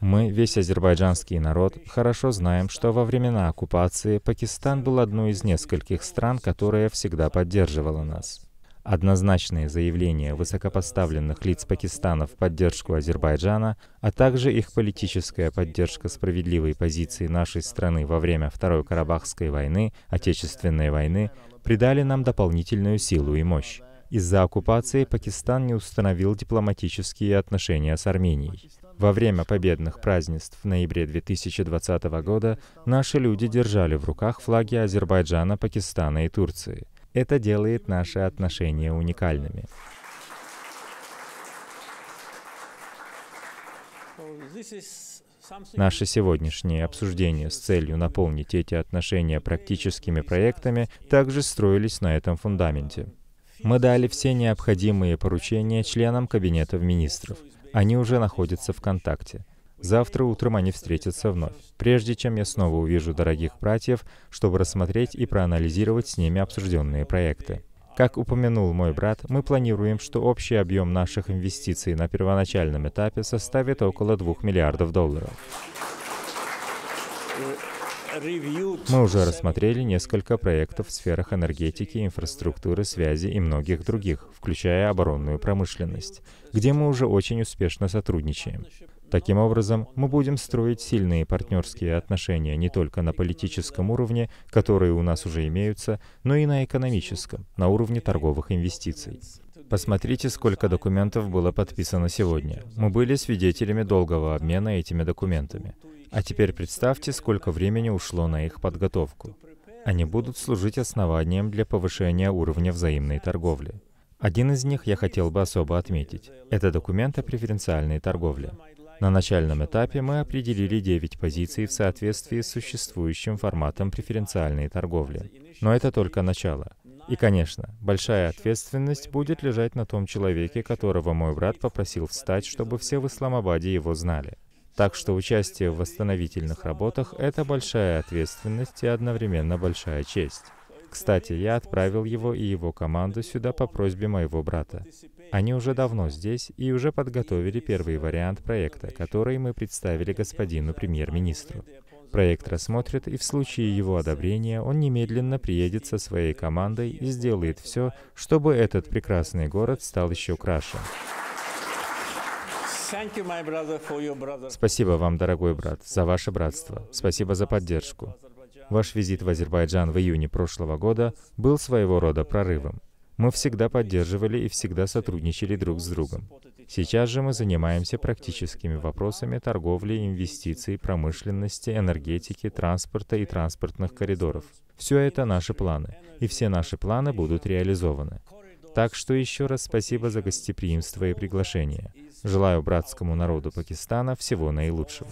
Мы, весь азербайджанский народ, хорошо знаем, что во времена оккупации Пакистан был одной из нескольких стран, которая всегда поддерживала нас. Однозначные заявления высокопоставленных лиц Пакистана в поддержку Азербайджана, а также их политическая поддержка справедливой позиции нашей страны во время Второй Карабахской войны, Отечественной войны, придали нам дополнительную силу и мощь. Из-за оккупации Пакистан не установил дипломатические отношения с Арменией. Во время победных празднеств в ноябре 2020 года наши люди держали в руках флаги Азербайджана, Пакистана и Турции. Это делает наши отношения уникальными. Наше сегодняшнее обсуждение с целью наполнить эти отношения практическими проектами также строились на этом фундаменте. Мы дали все необходимые поручения членам Кабинета министров. Они уже находятся в контакте. Завтра утром они встретятся вновь, прежде чем я снова увижу дорогих братьев, чтобы рассмотреть и проанализировать с ними обсужденные проекты. Как упомянул мой брат, мы планируем, что общий объем наших инвестиций на первоначальном этапе составит около 2 миллиардов долларов. Мы уже рассмотрели несколько проектов в сферах энергетики, инфраструктуры, связи и многих других, включая оборонную промышленность, где мы уже очень успешно сотрудничаем. Таким образом, мы будем строить сильные партнерские отношения не только на политическом уровне, которые у нас уже имеются, но и на экономическом, на уровне торговых инвестиций. Посмотрите, сколько документов было подписано сегодня. Мы были свидетелями долгого обмена этими документами. А теперь представьте, сколько времени ушло на их подготовку. Они будут служить основанием для повышения уровня взаимной торговли. Один из них я хотел бы особо отметить. Это документ о преференциальной торговле. На начальном этапе мы определили 9 позиций в соответствии с существующим форматом преференциальной торговли. Но это только начало. И, конечно, большая ответственность будет лежать на том человеке, которого мой брат попросил встать, чтобы все в Исламабаде его знали. Так что участие в восстановительных работах — это большая ответственность и одновременно большая честь. Кстати, я отправил его и его команду сюда по просьбе моего брата. Они уже давно здесь и уже подготовили первый вариант проекта, который мы представили господину премьер-министру. Проект рассмотрят, и в случае его одобрения он немедленно приедет со своей командой и сделает все, чтобы этот прекрасный город стал еще краше. Спасибо вам, дорогой брат, за ваше братство. Спасибо за поддержку. Ваш визит в Азербайджан в июне прошлого года был своего рода прорывом. Мы всегда поддерживали и всегда сотрудничали друг с другом. Сейчас же мы занимаемся практическими вопросами торговли, инвестиций, промышленности, энергетики, транспорта и транспортных коридоров. Все это наши планы, и все наши планы будут реализованы. Так что еще раз спасибо за гостеприимство и приглашение. Желаю братскому народу Пакистана всего наилучшего.